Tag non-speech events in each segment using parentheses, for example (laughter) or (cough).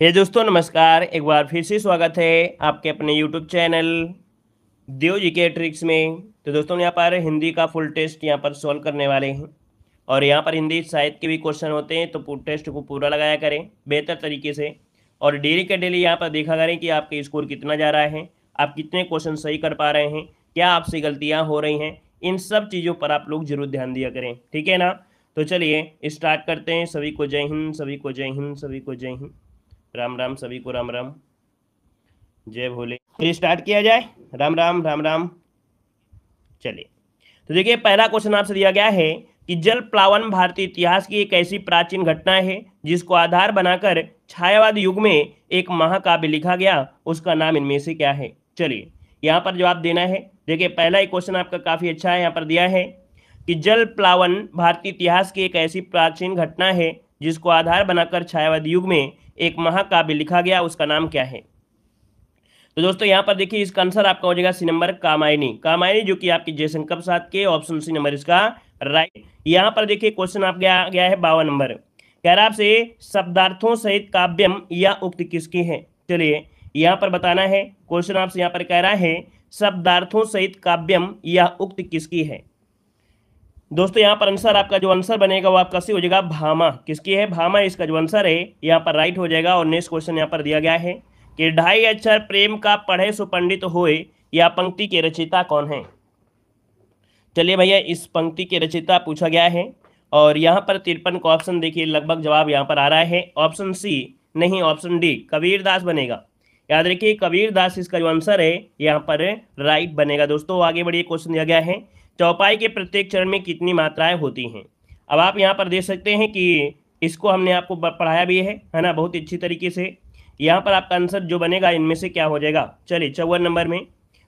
हे दोस्तों नमस्कार एक बार फिर से स्वागत है आपके अपने यूट्यूब चैनल देव जी के ट्रिक्स में तो दोस्तों यहाँ पर हिंदी का फुल टेस्ट यहाँ पर सॉल्व करने वाले हैं और यहाँ पर हिंदी साहित्य के भी क्वेश्चन होते हैं तो टेस्ट को पूरा लगाया करें बेहतर तरीके से और डेली के डेली यहाँ पर देखा करें कि आपके स्कोर कितना जा रहा है आप कितने क्वेश्चन सही कर पा रहे हैं क्या आपसे गलतियाँ हो रही हैं इन सब चीज़ों पर आप लोग जरूर ध्यान दिया करें ठीक है ना तो चलिए स्टार्ट करते हैं सभी को जय हिंद सभी को जय हिंद सभी को जय हिंद राम राम सभी को राम राम जय भोले फिर स्टार्ट किया जाए राम राम राम राम चलिए तो देखिए पहला क्वेश्चन आपसे दिया गया है कि जल प्लावन भारतीय इतिहास की एक ऐसी प्राचीन घटना है जिसको आधार बनाकर छायावाद युग में एक महाकाव्य लिखा गया उसका नाम इनमें से क्या है चलिए यहाँ पर जवाब देना है देखिए पहला ही क्वेश्चन आपका काफ़ी अच्छा है यहाँ पर दिया है कि जल प्लावन भारतीय इतिहास की एक ऐसी प्राचीन घटना है जिसको आधार बनाकर छायावाद युग में एक महाकाव्य लिखा गया उसका नाम क्या है तो दोस्तों यहाँ पर देखिए इसका आंसर आपका हो जाएगा सी नंबर कामायनी कामायनी जो कि आपकी जयशंकर प्रसाद के ऑप्शन सी नंबर इसका राइट यहाँ पर देखिए क्वेश्चन आपके आ गया है बावन नंबर कह रहा आपसे शब्दार्थों सहित काव्यम या उक्त किसकी है चलिए यहाँ पर बताना है क्वेश्चन आपसे यहाँ पर कह रहा है शब्दार्थों सहित काव्यम या उक्त किसकी है दोस्तों यहाँ पर आंसर आपका जो आंसर बनेगा वो आपका सी हो जाएगा भामा किसकी है भामा इसका जो आंसर है यहाँ पर राइट हो जाएगा और नेक्स्ट क्वेश्चन यहाँ पर दिया गया है कि ढाई अक्षर प्रेम का पढ़े सुपंडित होए या पंक्ति के रचिता कौन है चलिए भैया इस पंक्ति के रचिता पूछा गया है और यहाँ पर तिरपन का ऑप्शन देखिए लगभग जवाब यहाँ पर आ रहा है ऑप्शन सी नहीं ऑप्शन डी कबीर दास बनेगा याद रखिए कबीर दास इसका जो आंसर है यहाँ पर राइट बनेगा दोस्तों आगे बढ़िए क्वेश्चन दिया गया है चौपाई के प्रत्येक चरण में कितनी मात्राएं होती हैं अब आप यहाँ पर देख सकते हैं कि इसको हमने आपको पढ़ाया भी है है ना बहुत अच्छी तरीके से यहाँ पर आपका आंसर जो बनेगा इनमें से क्या हो जाएगा चलिए चौवन नंबर में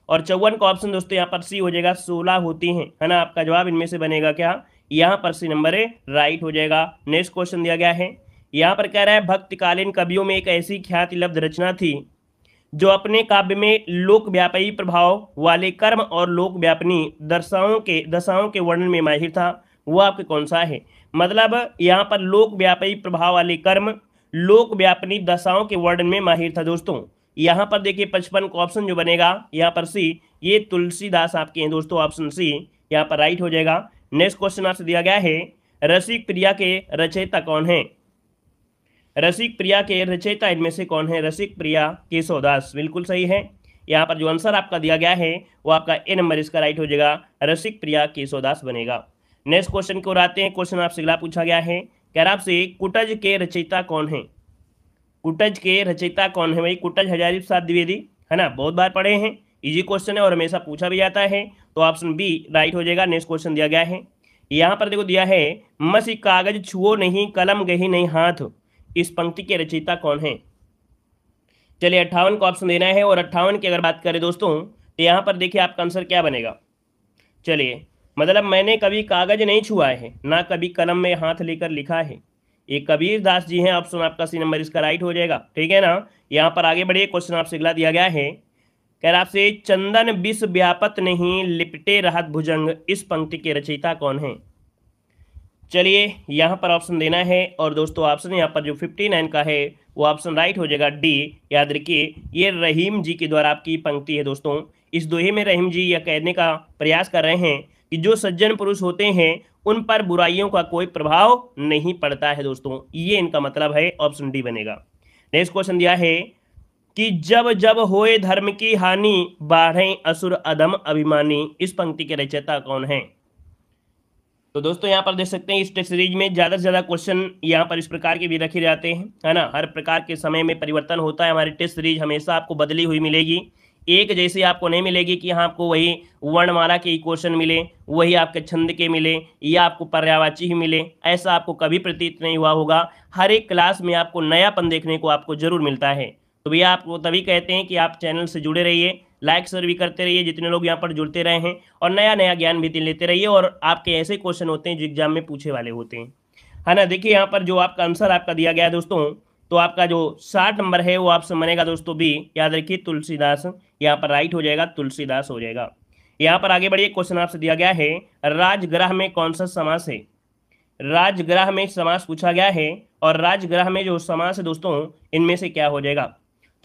और चौवन का ऑप्शन दोस्तों यहाँ पर सी हो जाएगा सोलह होती हैं है ना आपका जवाब इनमें से बनेगा क्या यहाँ पर सी नंबर है राइट हो जाएगा नेक्स्ट क्वेश्चन दिया गया है यहाँ पर कह रहा है भक्तकालीन कवियों में एक ऐसी ख्याति लब्ध रचना थी जो अपने काव्य में लोक व्यापी प्रभाव वाले कर्म और लोक व्यापनी दशाओं के दशाओं के वर्णन में माहिर था वो आपके कौन सा है मतलब यहाँ पर लोक व्यापी प्रभाव वाले कर्म लोक व्यापनी दशाओं के वर्णन में माहिर था दोस्तों यहाँ पर देखिए पचपन का ऑप्शन जो बनेगा यहाँ पर सी ये तुलसीदास आपके हैं दोस्तों ऑप्शन सी यहाँ पर राइट हो जाएगा नेक्स्ट क्वेश्चन आपसे दिया गया है रसिक प्रिया के रचयिता कौन है रसिक प्रिया के रचयिता इनमें से कौन है रसिक प्रिया केशवदास बिल्कुल सही है यहाँ पर जो आंसर आपका दिया गया है वो आपका ए नंबर इसका राइट हो जाएगा रसिक प्रिया केशवदास बनेगा नेक्स्ट क्वेश्चन की ओर आते हैं क्वेश्चन आपसे अगला पूछा गया है कह रहा आपसे कुटज के रचयिता कौन है कुटज के रचयिता कौन है भाई कुटज हजारी प्रसाद द्विवेदी है ना बहुत बार पढ़े हैं इजी क्वेश्चन है और हमेशा पूछा भी जाता है तो ऑप्शन बी राइट हो जाएगा नेक्स्ट क्वेश्चन दिया गया है यहाँ पर देखो दिया है मसी कागज छुओ नहीं कलम गही नहीं हाथ इस पंक्ति के रचयिता कौन है चलिए अट्ठावन को ऑप्शन देना है और अट्ठावन की अगर बात करें दोस्तों तो यहाँ पर देखिए आपका आंसर क्या बनेगा चलिए मतलब मैंने कभी कागज नहीं छुआ है ना कभी कलम में हाथ लेकर लिखा है ये कबीर दास जी हैं ऑप्शन आपका सी नंबर इसका राइट हो जाएगा ठीक है ना यहाँ पर आगे बढ़िए क्वेश्चन आपसे अगला दिया गया है कह रहा आपसे चंदन विश्व व्यापत नहीं लिपटे राहत भुजंग इस पंक्ति के रचयिता कौन है चलिए यहाँ पर ऑप्शन देना है और दोस्तों ऑप्शन यहाँ पर जो 59 का है वो ऑप्शन राइट हो जाएगा डी याद रखिए ये रहीम जी के द्वारा आपकी पंक्ति है दोस्तों इस दोहे में रहीम जी यह कहने का प्रयास कर रहे हैं कि जो सज्जन पुरुष होते हैं उन पर बुराइयों का कोई प्रभाव नहीं पड़ता है दोस्तों ये इनका मतलब है ऑप्शन डी बनेगा नेक्स्ट क्वेश्चन दिया है कि जब जब होए धर्म की हानि बाढ़े असुर अधम अभिमानी इस पंक्ति के रचयिता कौन है तो दोस्तों यहाँ पर देख सकते हैं इस टेस्ट सीरीज में ज़्यादा से ज़्यादा क्वेश्चन यहाँ पर इस प्रकार के भी रखे जाते हैं है ना हर प्रकार के समय में परिवर्तन होता है हमारी टेस्ट सीरीज हमेशा आपको बदली हुई मिलेगी एक जैसी आपको नहीं मिलेगी कि हाँ आपको वही वर्णमाला के क्वेश्चन मिले वही आपके छंद के मिले या आपको पर्यावाची ही मिले ऐसा आपको कभी प्रतीत नहीं हुआ होगा हर एक क्लास में आपको नयापन देखने को आपको जरूर मिलता है तो भैया आपको तभी कहते हैं कि आप चैनल से जुड़े रहिए लाइक शेयर भी करते रहिए जितने लोग यहाँ पर जुड़ते रहे हैं और नया नया ज्ञान भी लेते रहिए और आपके ऐसे क्वेश्चन होते हैं जो एग्जाम में पूछे वाले होते हैं है ना देखिए यहाँ पर जो आपका आंसर आपका दिया गया दोस्तों तो आपका जो साठ नंबर है वो आपसे बनेगा दोस्तों भी याद रखिए तुलसीदास यहाँ पर राइट हो जाएगा तुलसीदास हो जाएगा यहाँ पर आगे बढ़िए क्वेश्चन आपसे दिया गया है राजग्रह में कौन सा समास है राजग्रह में समास पूछा गया है और राजग्रह में जो समास है दोस्तों इनमें से क्या हो जाएगा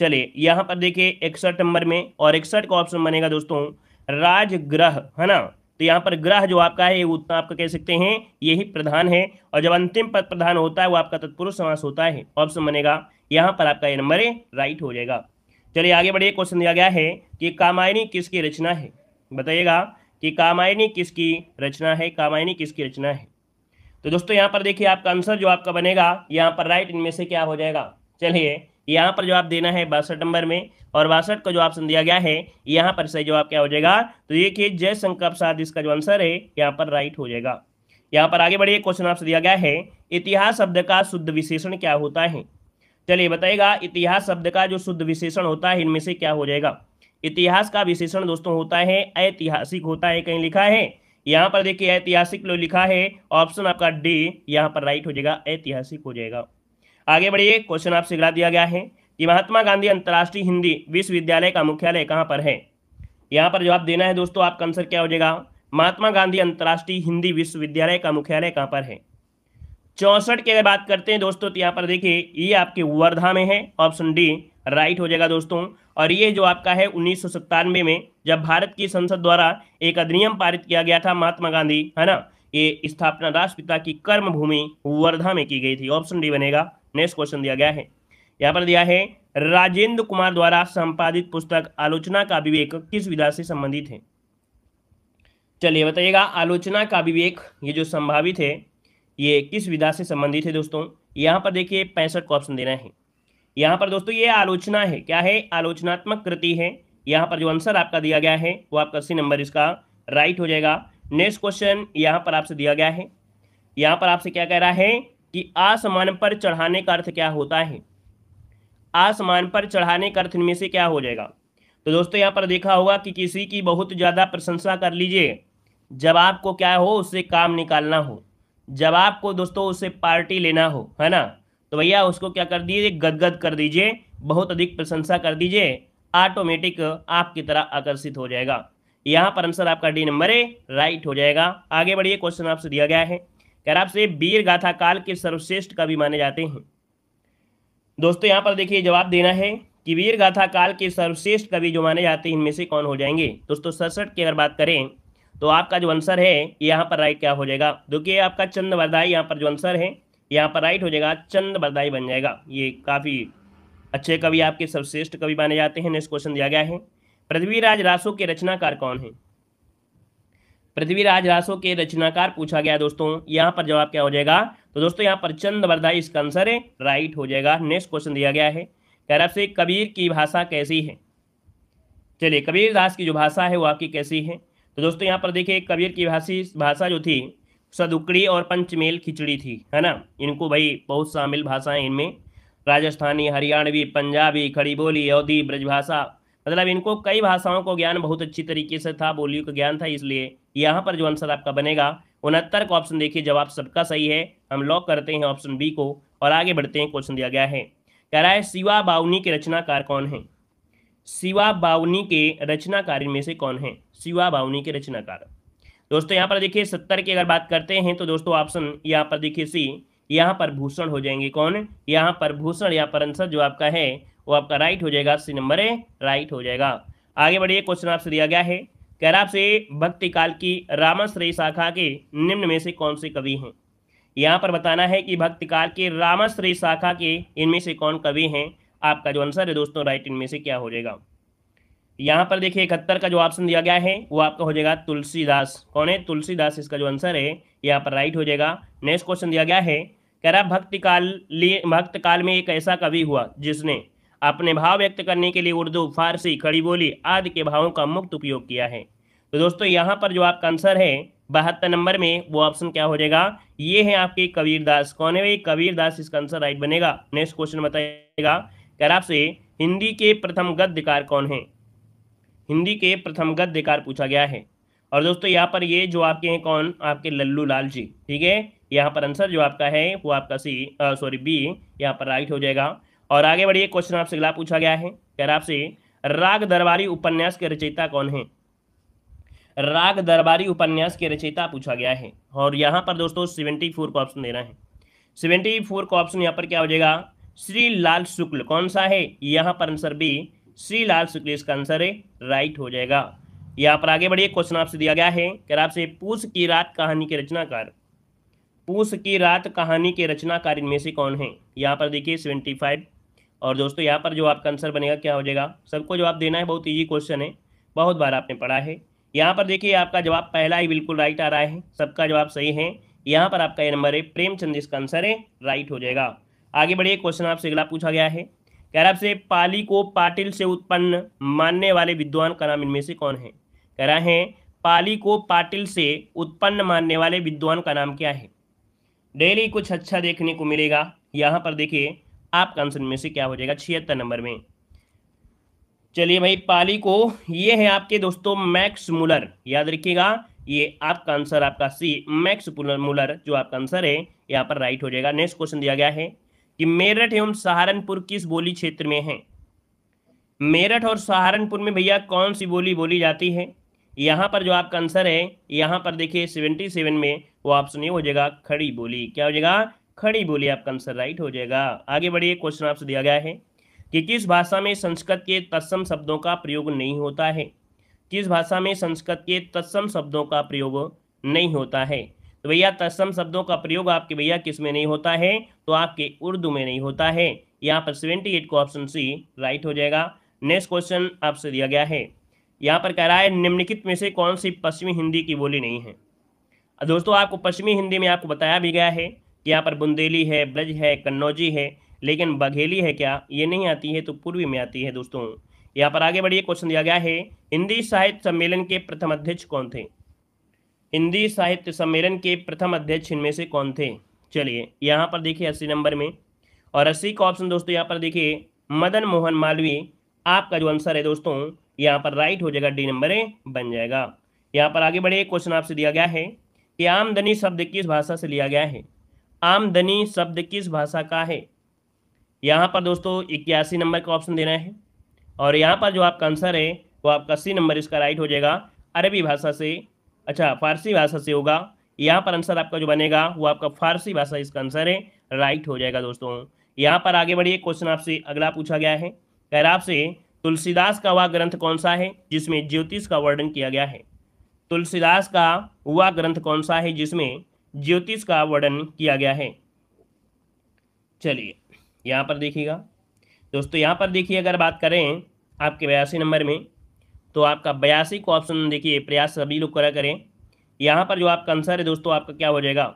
चलिए यहां पर देखिए इकसठ नंबर में और इकसठ का ऑप्शन बनेगा दोस्तों राजग्रह है ना तो यहां पर ग्रह जो आपका है उतना आपका कह सकते हैं यही प्रधान है और जब अंतिम पद प्रधान होता है वो आपका तत्पुरुष समास होता है ऑप्शन बनेगा यहां पर आपका ये नंबर राइट हो जाएगा चलिए आगे बढ़िए क्वेश्चन दिया गया है कि कामायनी किसकी रचना है बताइएगा कि कामायनी किसकी रचना है कामायनी किसकी रचना है तो दोस्तों यहां पर देखिए आपका आंसर जो आपका बनेगा यहां पर राइट इनमें से क्या हो जाएगा चलिए यहाँ पर जवाब देना है बासठ नंबर में और बासठ का जो ऑप्शन दिया गया है यहाँ पर सही जवाब क्या हो जाएगा तो ये कि जय संकल्प साथ इसका जो आंसर है यहाँ पर राइट हो जाएगा यहाँ पर आगे बढ़िए क्वेश्चन आपसे दिया गया है इतिहास शब्द का शुद्ध विशेषण क्या होता है चलिए बताइएगा इतिहास शब्द का जो शुद्ध विशेषण होता है इनमें से क्या हो जाएगा इतिहास का विशेषण दोस्तों होता है ऐतिहासिक होता है कहीं लिखा है यहाँ पर देखिए ऐतिहासिक लो लिखा है ऑप्शन आपका डी यहाँ पर राइट हो जाएगा ऐतिहासिक हो जाएगा आगे बढ़िए क्वेश्चन आपसे गिरा दिया गया है कि महात्मा गांधी अंतर्राष्ट्रीय हिंदी विश्वविद्यालय का मुख्यालय कहाँ पर है यहाँ पर जवाब देना है दोस्तों आपका आंसर क्या हो जाएगा महात्मा गांधी अंतर्राष्ट्रीय हिंदी विश्वविद्यालय का मुख्यालय कहाँ पर है चौसठ की अगर बात करते हैं दोस्तों तो यहाँ पर देखिए ये आपके वर्धा में है ऑप्शन डी राइट हो जाएगा दोस्तों और ये जो आपका है उन्नीस में जब भारत की संसद द्वारा एक अधिनियम पारित किया गया था महात्मा गांधी है ना ये स्थापना राष्ट्रपिता की कर्म भूमि वर्धा में की गई थी ऑप्शन डी बनेगा नेक्स्ट क्वेश्चन दिया गया है यहाँ पर दिया है राजेंद्र कुमार द्वारा संपादित पुस्तक आलोचना का विवेक किस विधा से संबंधित है चलिए बताइएगा आलोचना का विवेक ये जो संभावित है ये किस विधा से संबंधित है दोस्तों यहाँ पर देखिए पैंसठ का ऑप्शन देना है यहाँ पर दोस्तों ये आलोचना है क्या है आलोचनात्मक कृति है यहाँ पर जो आंसर आपका दिया गया है वो आपका सी नंबर इसका राइट हो जाएगा नेक्स्ट क्वेश्चन यहाँ पर आपसे दिया गया है यहाँ पर आपसे क्या कह रहा है कि आसमान पर चढ़ाने का अर्थ क्या होता है आसमान पर चढ़ाने का अर्थ इनमें से क्या हो जाएगा तो दोस्तों यहाँ पर देखा होगा कि किसी की बहुत ज़्यादा प्रशंसा कर लीजिए जब आपको क्या हो उससे काम निकालना हो जब आपको दोस्तों उससे पार्टी लेना हो है ना तो भैया उसको क्या कर दीजिए गदगद कर दीजिए बहुत अधिक प्रशंसा कर दीजिए ऑटोमेटिक आपकी तरह आकर्षित हो जाएगा यहाँ पर आंसर आपका डी नंबर है राइट हो जाएगा आगे बढ़िए क्वेश्चन आपसे दिया गया है कह रहा आपसे वीर गाथा काल के सर्वश्रेष्ठ कवि माने जाते हैं दोस्तों यहाँ पर देखिए जवाब देना है कि वीर गाथा काल के सर्वश्रेष्ठ कवि जो माने जाते हैं इनमें से कौन हो जाएंगे दोस्तों सड़सठ की अगर बात करें तो आपका जो आंसर है यहाँ पर राइट क्या हो जाएगा देखिए आपका चंद वरदाई यहाँ पर जो आंसर है यहाँ पर राइट हो जाएगा चंद वरदाई बन जाएगा ये काफ़ी अच्छे कवि आपके सर्वश्रेष्ठ कवि माने जाते हैं नेक्स्ट क्वेश्चन दिया गया है पृथ्वीराज रासो के रचनाकार कौन है पृथ्वीराज रासो के रचनाकार पूछा गया दोस्तों यहाँ पर जवाब क्या हो जाएगा तो दोस्तों यहाँ पर चंद वर्धा इसका आंसर है राइट हो जाएगा नेक्स्ट क्वेश्चन दिया गया है कह रहा से कबीर की भाषा कैसी है चलिए कबीर दास की जो भाषा है वो आपकी कैसी है तो दोस्तों यहाँ पर देखिए कबीर की भाषी भाषा जो थी सदुकड़ी और पंचमेल खिचड़ी थी है ना इनको भाई बहुत शामिल भाषाएं इनमें राजस्थानी हरियाणवी पंजाबी खड़ी बोली अवधि ब्रजभाषा मतलब इनको कई भाषाओं को ज्ञान बहुत अच्छी तरीके से था बोलियों का ज्ञान था इसलिए यहाँ पर जो आंसर आपका बनेगा उनहत्तर का ऑप्शन देखिए जवाब सबका सही है हम लॉक करते हैं ऑप्शन बी को और आगे बढ़ते हैं क्वेश्चन दिया गया है कह रहा है शिवा बावनी के रचनाकार कौन है शिवा बावनी के रचनाकार में से कौन है शिवा बावनी के रचनाकार दोस्तों यहाँ पर देखिए सत्तर की अगर बात करते हैं तो दोस्तों ऑप्शन यहाँ पर देखिए सी यहाँ पर भूषण हो जाएंगे कौन यहाँ पर भूषण यहाँ पर आंसर जो आपका है वो आपका राइट हो जाएगा सी नंबर ए राइट हो जाएगा आगे बढ़िए क्वेश्चन आपसे दिया गया है कह रहा आपसे भक्ति काल की रामाश्रय शाखा के निम्न में से कौन से कवि हैं यहाँ पर बताना है कि भक्ति काल के रामाश्रय शाखा के इनमें से कौन कवि हैं आपका जो आंसर है दोस्तों राइट इनमें से क्या हो जाएगा यहाँ पर देखिए इकहत्तर का जो ऑप्शन दिया गया है वो आपका हो जाएगा तुलसीदास कौन है तुलसीदास इसका जो आंसर है यहाँ पर राइट हो जाएगा नेक्स्ट क्वेश्चन दिया गया है कह रहा भक्ति काल भक्त काल में एक ऐसा कवि हुआ जिसने अपने भाव व्यक्त करने के लिए उर्दू फारसी खड़ी बोली आदि के भावों का मुक्त उपयोग किया है तो दोस्तों यहाँ पर जो आपका आंसर है बहत्तर नंबर में वो ऑप्शन क्या हो जाएगा ये है आपके कबीर दास कौन है भाई कबीर दास इसका आंसर राइट बनेगा नेक्स्ट क्वेश्चन बताएगा कर आपसे हिंदी के प्रथम गद्यकार कौन है हिंदी के प्रथम गद्यकार पूछा गया है और दोस्तों यहाँ पर ये जो आपके हैं कौन आपके लल्लू लाल जी ठीक है यहाँ पर आंसर जो आपका है वो आपका सी सॉरी बी यहाँ पर राइट हो जाएगा और आगे बढ़िए क्वेश्चन आपसे अगला पूछा गया है कह रहा आपसे राग दरबारी उपन्यास के रचयिता कौन है राग दरबारी उपन्यास के रचयिता पूछा गया है और यहाँ पर दोस्तों सेवेंटी फोर का ऑप्शन दे रहा है सेवेंटी फोर का ऑप्शन यहाँ पर क्या हो जाएगा श्री लाल शुक्ल कौन सा है यहाँ पर आंसर बी श्री लाल शुक्ल इसका आंसर है राइट हो जाएगा यहाँ पर आगे बढ़िए क्वेश्चन आपसे दिया गया है कह रहा आपसे पूछ की रात कहानी के रचनाकार पूस की रात कहानी के रचनाकार इनमें से कौन है यहाँ पर देखिए सेवेंटी फाइव और दोस्तों यहाँ पर जो आपका आंसर बनेगा क्या हो जाएगा सबको जवाब देना है बहुत ईजी क्वेश्चन है बहुत बार आपने पढ़ा है यहाँ पर देखिए आपका जवाब पहला ही बिल्कुल राइट आ रहा है सबका जवाब सही है यहाँ पर आपका ये नंबर है प्रेमचंद इसका आंसर है राइट हो जाएगा आगे बढ़िए क्वेश्चन आपसे अगला पूछा गया है कह रहा आपसे पाली को पाटिल से उत्पन्न मानने वाले विद्वान का नाम इनमें से कौन है कह रहा है पाली को पाटिल से उत्पन्न मानने वाले विद्वान का नाम क्या है डेली कुछ अच्छा देखने को मिलेगा यहाँ पर देखिए आपका आंसर में से क्या हो जाएगा छिहत्तर नंबर में चलिए भाई पाली को ये है आपके दोस्तों मैक्स मुलर याद रखिएगा ये आपका आंसर आपका सी मैक्स मुलर जो आपका आंसर है यहाँ पर राइट हो जाएगा नेक्स्ट क्वेश्चन दिया गया है कि मेरठ एवं सहारनपुर किस बोली क्षेत्र में है मेरठ और सहारनपुर में भैया कौन सी बोली बोली जाती है यहाँ पर जो आपका आंसर है यहाँ पर देखिए सेवेंटी सेवन में वो ऑप्शन ये हो जाएगा खड़ी बोली क्या हो जाएगा खड़ी बोली आपका आंसर राइट हो जाएगा आगे बढ़िए क्वेश्चन आपसे दिया गया है कि किस भाषा में संस्कृत के तत्सम शब्दों का प्रयोग नहीं होता है किस भाषा में संस्कृत के तत्सम शब्दों का प्रयोग नहीं होता है तो भैया तत्सम शब्दों का प्रयोग आपके भैया किस में नहीं होता है तो आपके उर्दू में नहीं होता है यहाँ पर सेवेंटी एट को ऑप्शन सी राइट हो जाएगा नेक्स्ट क्वेश्चन आपसे दिया गया है यहाँ पर कह रहा है निम्नलिखित में से कौन सी पश्चिमी हिंदी की बोली नहीं है दोस्तों आपको पश्चिमी हिंदी में आपको बताया भी गया है यहाँ पर बुंदेली है ब्रज है कन्नौजी है लेकिन बघेली है क्या ये नहीं आती है तो पूर्वी में आती है दोस्तों यहाँ पर आगे बढ़िए क्वेश्चन दिया गया है हिंदी साहित्य सम्मेलन के प्रथम अध्यक्ष कौन थे हिंदी साहित्य सम्मेलन के प्रथम अध्यक्ष इनमें से कौन थे चलिए यहाँ पर देखिए अस्सी नंबर में और अस्सी का ऑप्शन दोस्तों यहाँ पर देखिए मदन मोहन मालवीय आपका जो आंसर है दोस्तों यहाँ पर राइट हो जाएगा डी नंबर बन जाएगा यहाँ पर आगे बढ़े क्वेश्चन आपसे दिया गया है कि आमदनी शब्द किस भाषा से लिया गया है आमदनी शब्द किस भाषा का है यहाँ पर दोस्तों इक्यासी नंबर का ऑप्शन देना है और यहाँ पर जो आपका आंसर है वो आपका सी नंबर इसका राइट हो जाएगा अरबी भाषा से अच्छा फारसी भाषा से होगा यहाँ पर आंसर आपका जो बनेगा वो आपका फारसी भाषा इसका आंसर है राइट हो जाएगा दोस्तों यहाँ पर आगे बढ़िए क्वेश्चन आपसे अगला पूछा गया है खैर आपसे तुलसीदास का वह ग्रंथ कौन सा है जिसमें ज्योतिष का वर्णन किया गया है तुलसीदास का वह ग्रंथ कौन सा है जिसमें ज्योतिष का वर्णन किया गया है चलिए यहाँ पर देखिएगा दोस्तों यहाँ पर देखिए अगर बात करें आपके बयासी नंबर में तो आपका बयासी को ऑप्शन देखिए प्रयास सभी लोग करा करें यहाँ पर जो आपका आंसर है दोस्तों आपका क्या हो जाएगा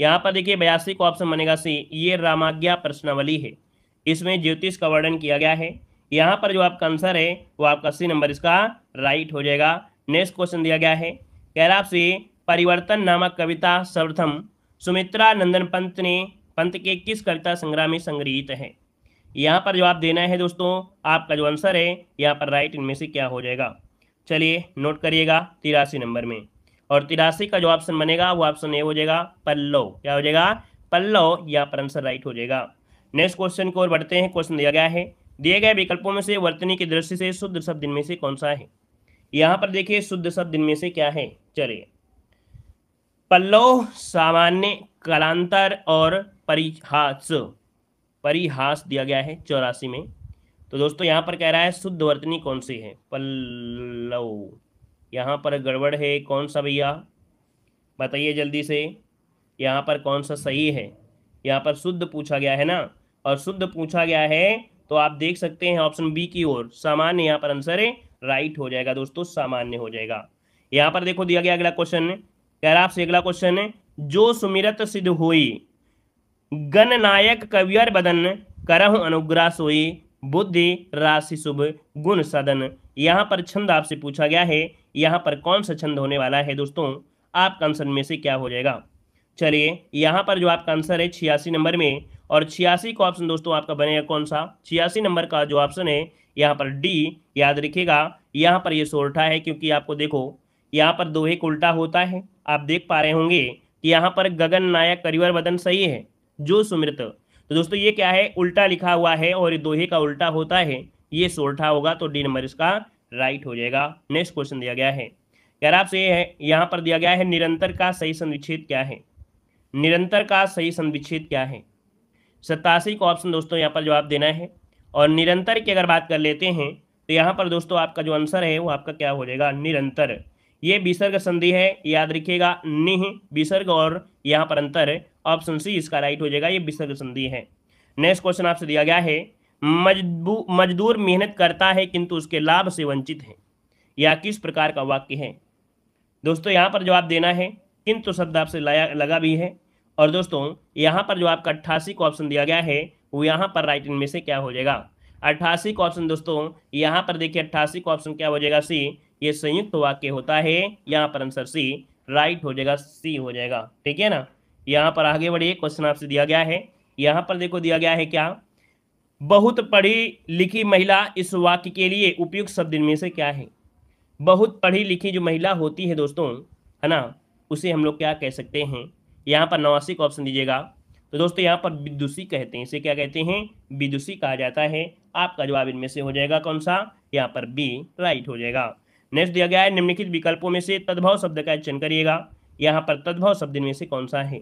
यहाँ पर देखिए बयासी को ऑप्शन बनेगा सी ये रामाज्ञा प्रश्नावली है इसमें ज्योतिष का वर्णन किया गया है यहाँ पर जो आपका आंसर है वो आपका सी नंबर इसका राइट हो जाएगा नेक्स्ट क्वेश्चन दिया गया है कह रहा आपसे परिवर्तन नामक कविता सर्वप्रथम सुमित्रा नंदन पंत ने पंत के किस कविता संग्रह में संग्रहित है यहाँ पर जवाब देना है दोस्तों आपका जो आंसर है यहाँ पर राइट इनमें से क्या हो जाएगा चलिए नोट करिएगा तिरासी नंबर में और तिरासी का जो ऑप्शन बनेगा वो ऑप्शन ए हो जाएगा पल्लव क्या हो जाएगा पल्लव यहाँ पर आंसर राइट हो जाएगा नेक्स्ट क्वेश्चन को और बढ़ते हैं क्वेश्चन दिया गया है दिए गए विकल्पों में से वर्तनी की दृष्टि से शुद्ध शब्द इनमें से कौन सा है यहाँ पर देखिए शुद्ध शब्द इनमें से क्या है चलिए पल्लव सामान्य कलांतर और परिहास परिहास दिया गया है चौरासी में तो दोस्तों यहाँ पर कह रहा है शुद्ध वर्तनी कौन सी है पल्लव यहाँ पर गड़बड़ है कौन सा भैया बताइए जल्दी से यहाँ पर कौन सा सही है यहाँ पर शुद्ध पूछा गया है ना और शुद्ध पूछा गया है तो आप देख सकते हैं ऑप्शन बी की ओर सामान्य यहाँ पर आंसर है राइट हो जाएगा दोस्तों सामान्य हो जाएगा यहाँ पर देखो दिया गया अगला क्वेश्चन कह रहा आपसे अगला क्वेश्चन है जो सुमिरत सिद्ध हुई गण नायक कवियर बदन करह अनुग्रह सोई बुद्धि राशि शुभ गुण सदन यहाँ पर छंद आपसे पूछा गया है यहाँ पर कौन सा छंद होने वाला है दोस्तों आपका आंसर में से क्या हो जाएगा चलिए यहाँ पर जो आपका आंसर है छियासी नंबर में और छियासी का ऑप्शन दोस्तों आपका बनेगा कौन सा छियासी नंबर का जो ऑप्शन है यहाँ पर डी याद रखिएगा यहाँ पर ये यह सोरठा है क्योंकि आपको देखो यहाँ पर दोहे को उल्टा होता है आप देख पा रहे होंगे कि यहाँ पर गगन नायक करिवर बदन सही है जो सुमृत तो दोस्तों ये क्या है उल्टा लिखा हुआ है और दोहे का उल्टा होता है ये सोल्ठा होगा तो डी नंबर इसका राइट हो जाएगा नेक्स्ट क्वेश्चन दिया गया है यार आपसे ये है यहाँ पर दिया गया है निरंतर का सही संविच्छेद क्या है निरंतर का सही संविच्छेद क्या है सतासी का ऑप्शन दोस्तों यहाँ पर जवाब देना है और निरंतर की अगर बात कर लेते हैं तो यहाँ पर दोस्तों आपका जो आंसर है वो आपका क्या हो जाएगा निरंतर ये विसर्ग संधि है याद रखिएगा निह विसर्ग और यहाँ पर अंतर ऑप्शन सी इसका राइट हो जाएगा ये विसर्ग संधि है नेक्स्ट क्वेश्चन आपसे दिया गया है मजदू मजदूर मेहनत करता है किंतु उसके लाभ से वंचित है या किस प्रकार का वाक्य है दोस्तों यहाँ पर जवाब देना है किंतु शब्द आपसे लाया लगा भी है और दोस्तों यहाँ पर जो आपका अट्ठासी का ऑप्शन दिया गया है वो यहाँ पर राइट इनमें से क्या हो जाएगा अट्ठासी का ऑप्शन दोस्तों यहाँ पर देखिए अट्ठासी का ऑप्शन क्या हो जाएगा सी ये संयुक्त वाक्य होता है यहाँ पर आंसर सी राइट हो जाएगा सी हो जाएगा ठीक है ना यहाँ पर आगे बढ़िए क्वेश्चन आपसे दिया गया है यहाँ पर देखो दिया गया है क्या बहुत पढ़ी लिखी महिला इस वाक्य के लिए उपयुक्त शब्द इनमें से क्या है बहुत पढ़ी लिखी जो महिला होती है दोस्तों है ना उसे हम लोग क्या कह सकते हैं यहाँ पर नवासी का ऑप्शन दीजिएगा तो दोस्तों यहाँ पर विदुषी कहते हैं इसे क्या कहते हैं विदुषी कहा जाता है आपका जवाब इनमें से हो जाएगा कौन सा यहाँ पर बी राइट हो जाएगा नेक्स्ट दिया गया है निम्नलिखित विकल्पों में से तद्भव शब्द का चयन करिएगा यहाँ पर तद्भव शब्द में से कौन सा है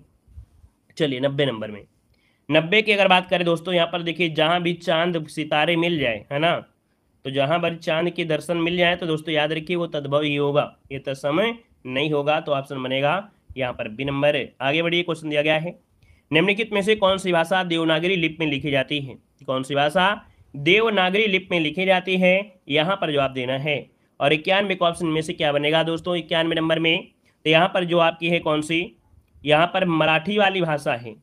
चलिए नब्बे नंबर में नब्बे की अगर बात करें दोस्तों यहाँ पर देखिए जहाँ भी चांद सितारे मिल जाए है ना तो जहाँ पर चांद के दर्शन मिल जाए तो दोस्तों याद रखिए वो तद्भव ही होगा ये तत्समय तो नहीं होगा तो ऑप्शन बनेगा यहाँ पर बी नंबर आगे बढ़िए क्वेश्चन दिया गया है निम्नलिखित में से कौन सी भाषा देवनागरी लिप में लिखी जाती है कौन सी भाषा देवनागरी लिप में लिखी जाती है यहाँ पर जवाब देना है और इक्यानवे का ऑप्शन में से क्या बनेगा दोस्तों इक्यानवे नंबर में तो यहाँ पर जो आपकी है कौन सी यहाँ पर मराठी वाली भाषा है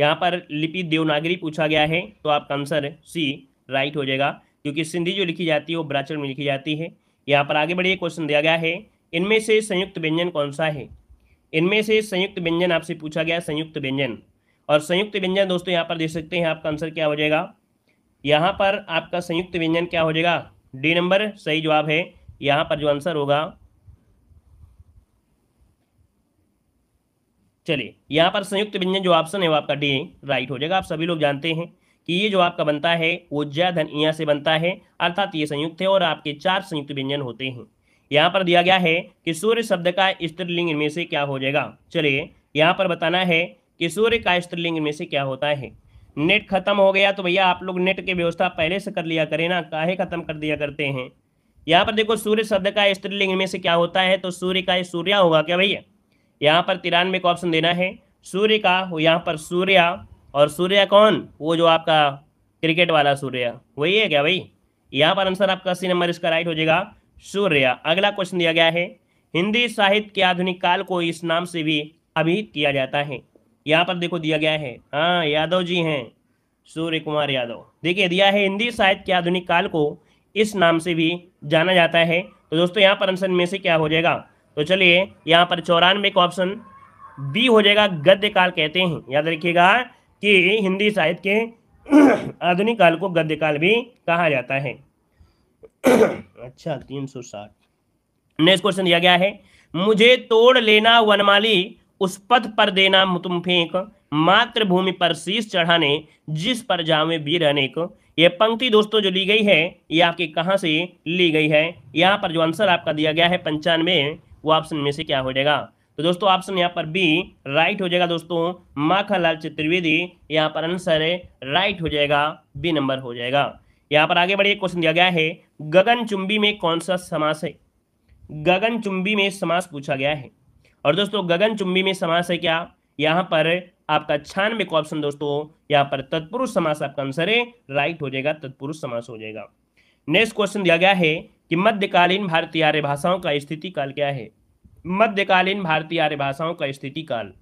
यहाँ पर लिपि देवनागरी पूछा गया है तो आपका आंसर सी राइट हो जाएगा क्योंकि सिंधी जो लिखी जाती है वो ब्राचल में लिखी जाती है यहाँ पर आगे बढ़िए क्वेश्चन दिया गया है इनमें से संयुक्त व्यंजन कौन सा है इनमें से संयुक्त व्यंजन आपसे पूछा गया संयुक्त व्यंजन और संयुक्त व्यंजन दोस्तों यहाँ पर देख सकते हैं आपका आंसर क्या हो जाएगा यहाँ पर आपका संयुक्त व्यंजन क्या हो जाएगा डी नंबर सही जवाब है यहाँ पर जो आंसर होगा चलिए यहाँ पर संयुक्त व्यंजन जो ऑप्शन है वो आपका डी राइट हो जाएगा आप सभी लोग जानते हैं कि ये जो आपका बनता है जय धन यहाँ से बनता है अर्थात ये संयुक्त है और आपके चार संयुक्त व्यंजन होते हैं यहाँ पर दिया गया है कि सूर्य शब्द का स्त्रीलिंग इनमें से क्या हो जाएगा चलिए यहाँ पर बताना है कि सूर्य का स्त्रीलिंग इनमें से क्या होता है नेट खत्म हो गया तो भैया आप लोग नेट की व्यवस्था पहले से कर लिया करें ना काहे खत्म कर दिया करते हैं यहाँ पर देखो सूर्य शब्द का स्त्रीलिंग में से क्या होता है तो सूर्य का सूर्य होगा क्या भैया यहाँ पर तिरानवे को ऑप्शन देना है सूर्य का यहाँ पर सूर्या और सूर्य कौन वो जो आपका क्रिकेट वाला सूर्य वही है क्या भाई यहाँ पर आंसर आपका अस्सी नंबर इसका राइट हो जाएगा सूर्य अगला क्वेश्चन दिया गया है हिंदी साहित्य के आधुनिक काल को इस नाम से भी अभिहित किया जाता है यहाँ पर देखो दिया गया है हाँ यादव जी हैं सूर्य कुमार यादव देखिए दिया है हिंदी साहित्य के आधुनिक काल को इस नाम से भी जाना जाता है तो दोस्तों यहाँ पर आंसर में से क्या हो जाएगा तो चलिए यहाँ पर चौरानवे का ऑप्शन बी हो जाएगा गद्य काल कहते हैं याद रखिएगा कि हिंदी साहित्य के (clears throat) आधुनिक काल को गद्य काल भी कहा जाता है (clears throat) अच्छा तीन सौ साठ नेक्स्ट क्वेश्चन दिया गया है मुझे तोड़ लेना वनमाली उस पथ पर देना तुम फेंक मातृभूमि पर शीश चढ़ाने जिस पर जावे भी रहने को यह पंक्ति दोस्तों जो ली गई है ये आपकी कहाँ से ली गई है यहाँ पर जो आंसर आपका दिया गया है पंचानवे वो ऑप्शन में से क्या हो जाएगा तो दोस्तों ऑप्शन यहाँ पर बी राइट हो जाएगा दोस्तों माखन लाल चतुर्वेदी यहाँ पर आंसर राइट हो जाएगा बी नंबर हो जाएगा यहाँ पर आगे बढ़िए क्वेश्चन दिया गया है गगन चुंबी में कौन सा समास है गगन चुंबी में समास पूछा गया है और दोस्तों गगन चुंबी में समास है क्या यहाँ पर आपका छानवे का ऑप्शन दोस्तों यहाँ पर तत्पुरुष समास आपका आंसर है राइट हो जाएगा तत्पुरुष समास हो जाएगा नेक्स्ट क्वेश्चन दिया गया है कि मध्यकालीन भारतीय आर्य भाषाओं का स्थिति काल क्या है मध्यकालीन भारतीय आर्य भाषाओं का स्थिति काल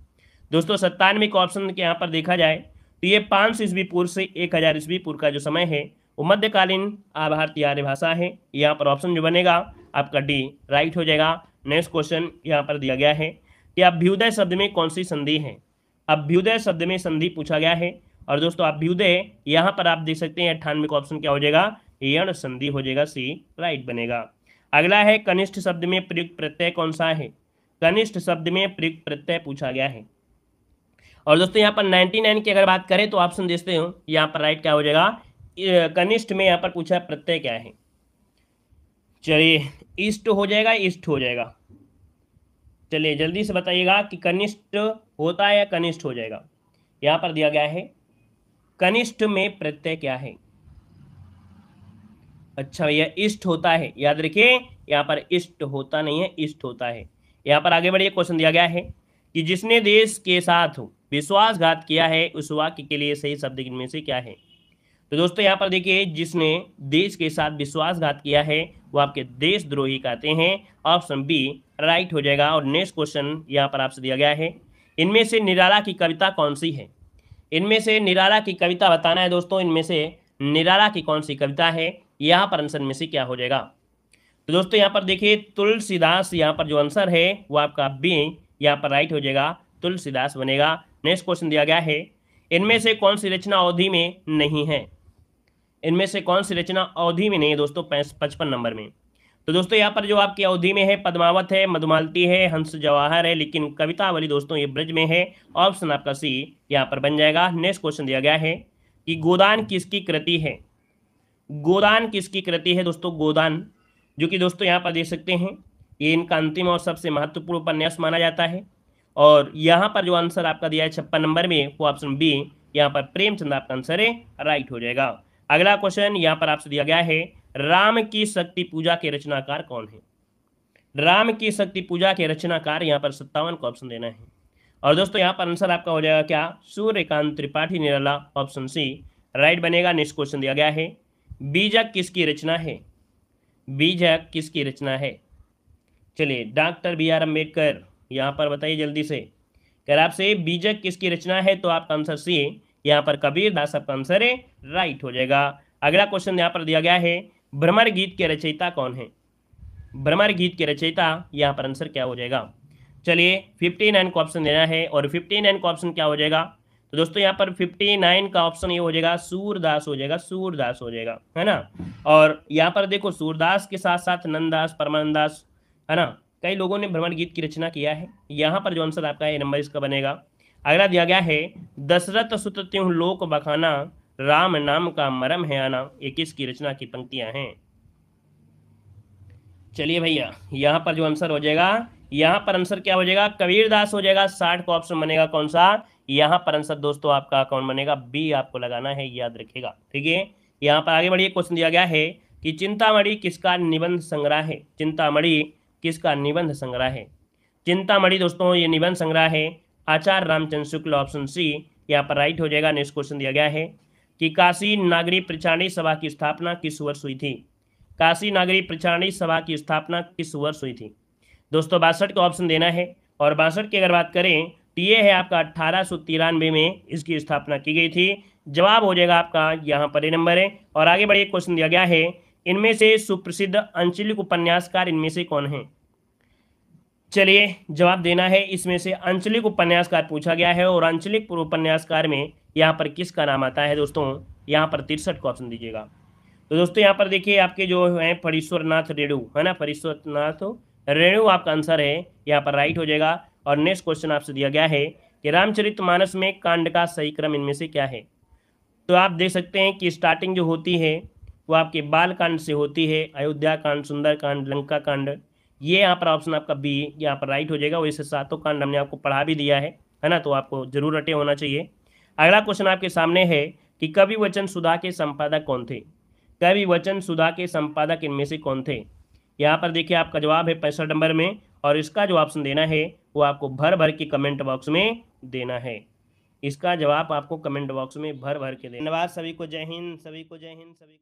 दोस्तों सत्तानवे का ऑप्शन के यहाँ पर देखा जाए तो ये पाँच सौ ईस्वी पूर्व से एक हज़ार ईस्वी पूर्व का जो समय है वो मध्यकालीन भारतीय आर्य भाषा है यहाँ पर ऑप्शन जो बनेगा आपका डी राइट हो जाएगा नेक्स्ट क्वेश्चन यहाँ पर दिया गया है कि अभ्युदय शब्द में कौन सी संधि है अभ्युदय शब्द में संधि पूछा गया है और दोस्तों अभ्युदय यहाँ पर आप देख सकते हैं अट्ठानवे का ऑप्शन क्या हो जाएगा यण संधि हो जाएगा सी राइट बनेगा अगला है कनिष्ठ शब्द में प्रयुक्त प्रत्यय कौन सा है कनिष्ठ शब्द में प्रयुक्त प्रत्यय पूछा गया है और दोस्तों यहाँ पर 99 की अगर बात करें तो ऑप्शन देखते हो यहाँ पर राइट क्या हो जाएगा कनिष्ठ में यहाँ पर पूछा प्रत्यय क्या है चलिए इष्ट हो जाएगा इष्ट हो जाएगा चलिए जल्दी से बताइएगा कि कनिष्ठ होता है या कनिष्ठ हो जाएगा यहाँ पर दिया गया है कनिष्ठ में प्रत्यय क्या है अच्छा भैया इष्ट होता है याद रखिए यहाँ पर इष्ट होता नहीं है इष्ट होता है यहाँ पर आगे बढ़िए क्वेश्चन दिया गया है कि जिसने देश के साथ विश्वासघात किया है उस वाक्य के लिए सही शब्द इनमें से क्या है तो दोस्तों यहाँ पर देखिए जिसने देश के साथ विश्वासघात किया है वो आपके देशद्रोही कहते हैं ऑप्शन बी राइट हो जाएगा और नेक्स्ट क्वेश्चन यहाँ पर आपसे दिया गया है इनमें से निराला की कविता कौन सी है इनमें से निराला की कविता बताना है दोस्तों इनमें से निराला की कौन सी कविता है यहाँ पर आंसर में से क्या हो जाएगा तो दोस्तों यहाँ पर देखिए तुलसीदास यहाँ पर जो आंसर है वो आपका बी यहाँ पर राइट हो जाएगा तुलसीदास बनेगा नेक्स्ट क्वेश्चन दिया गया है इनमें से कौन सी रचना अवधि में नहीं है इनमें से कौन सी रचना अवधि में नहीं है दोस्तों पचपन नंबर में तो दोस्तों यहाँ पर जो आपकी अवधि में है पद्मावत है मधुमालती है हंस जवाहर है लेकिन कविता वाली दोस्तों ये ब्रज में है ऑप्शन आपका सी यहाँ पर बन जाएगा नेक्स्ट क्वेश्चन दिया गया है कि गोदान किसकी कृति है गोदान किसकी कृति है दोस्तों गोदान जो कि दोस्तों यहाँ पर देख सकते हैं ये इनका अंतिम और सबसे महत्वपूर्ण उपन्यास माना जाता है और यहाँ पर जो आंसर आपका दिया है छप्पन नंबर में वो ऑप्शन बी यहाँ पर प्रेमचंद आपका आंसर है राइट हो जाएगा अगला क्वेश्चन यहाँ पर आपसे दिया गया है राम की शक्ति पूजा के रचनाकार कौन है राम की शक्ति पूजा के रचनाकार यहाँ पर सत्तावन को ऑप्शन देना है और दोस्तों यहाँ पर आंसर आपका हो जाएगा क्या Suryakant Tripathi Nirala option C right बनेगा नेक्स्ट क्वेश्चन दिया गया है बीजक किसकी रचना है बीजक किसकी रचना है चलिए डॉक्टर बी आर अम्बेडकर यहाँ पर बताइए जल्दी से अगर आपसे बीजक किसकी रचना है तो आपका आंसर सी यहाँ पर कबीर दास आपका आंसर है राइट हो जाएगा अगला क्वेश्चन यहाँ पर दिया गया है भ्रमर गीत के रचयिता कौन है भ्रमर गीत के रचयिता यहाँ पर आंसर क्या हो जाएगा चलिए फिफ्टी नाइन को ऑप्शन देना है और फिफ्टी नाइन का ऑप्शन क्या हो जाएगा तो दोस्तों यहाँ पर फिफ्टी नाइन का ऑप्शन ये हो जाएगा सूरदास हो जाएगा सूरदास हो जाएगा है ना और यहाँ पर देखो सूरदास के साथ साथ नंददास परमानंद है ना कई लोगों ने भ्रमर गीत की रचना किया है यहाँ पर जो आंसर आपका है नंबर इसका बनेगा अगला दिया गया है दशरथ सुत लोक बखाना राम नाम का मरम है आना ये किसकी रचना की पंक्तियां हैं चलिए भैया यहां पर जो आंसर हो जाएगा यहां पर आंसर क्या हो जाएगा कबीरदास हो जाएगा साठ का ऑप्शन बनेगा कौन सा यहां पर आंसर दोस्तों आपका कौन बनेगा बी आपको लगाना है याद रखेगा ठीक है यहां पर आगे बढ़िए क्वेश्चन दिया गया है कि चिंतामढ़ी किसका निबंध संग्रह है चिंतामढ़ी किसका निबंध संग्रह है चिंतामढ़ी दोस्तों ये निबंध संग्रह है आचार्य रामचंद्र शुक्ल ऑप्शन सी यहाँ पर राइट हो जाएगा नेक्स्ट क्वेश्चन दिया गया है कि काशी नागरी प्रचारणी सभा की स्थापना किस वर्ष हुई थी काशी नागरी प्रचारणी सभा की स्थापना किस वर्ष हुई थी दोस्तों बासठ का ऑप्शन देना है और बासठ की अगर बात करें तो ये है आपका अट्ठारह में इसकी स्थापना की गई थी जवाब हो जाएगा आपका यहाँ पर नंबर है और आगे बढ़िए क्वेश्चन दिया गया है इनमें से सुप्रसिद्ध आंचलिक उपन्यासकार इनमें से कौन है चलिए जवाब देना है इसमें से आंचलिक उपन्यासकार पूछा गया है और आंचलिक उपन्यासकार में यहाँ पर किसका नाम आता है दोस्तों यहाँ पर तिरसठ को ऑप्शन दीजिएगा तो दोस्तों यहाँ पर देखिए आपके जो है फरीश्वरनाथ रेणु है ना फरीश्वरनाथ रेणु आपका आंसर है यहाँ पर राइट हो जाएगा और नेक्स्ट क्वेश्चन आपसे दिया गया है कि रामचरित मानस में कांड का सही क्रम इनमें से क्या है तो आप देख सकते हैं कि स्टार्टिंग जो होती है वो आपके बाल कांड से होती है अयोध्या कांड सुंदर कांड लंका कांड ये यहाँ पर ऑप्शन आपका बी यहाँ पर राइट हो जाएगा वैसे सातों कांड हमने आपको पढ़ा भी दिया है है ना तो आपको जरूर अटे होना चाहिए अगला क्वेश्चन आपके सामने है कि कवि वचन सुधा के संपादक कौन थे कवि वचन सुधा के संपादक इनमें से कौन थे यहाँ पर देखिए आपका जवाब है पैंसठ नंबर में और इसका जो ऑप्शन देना है वो आपको भर भर के कमेंट बॉक्स में देना है इसका जवाब आपको कमेंट बॉक्स में भर भर के देना धन्यवाद सभी को जय हिंद सभी को जय हिंद सभी को